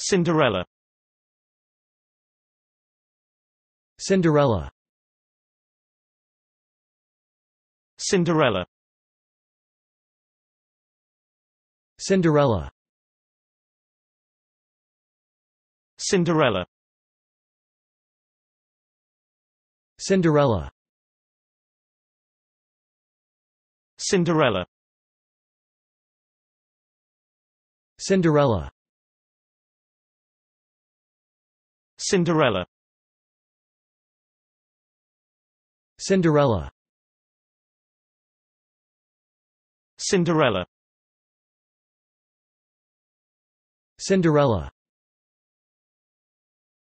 Cinderella Cinderella Cinderella Cinderella Cinderella Cinderella Cinderella Cinderella Cinderella Cinderella Cinderella Cinderella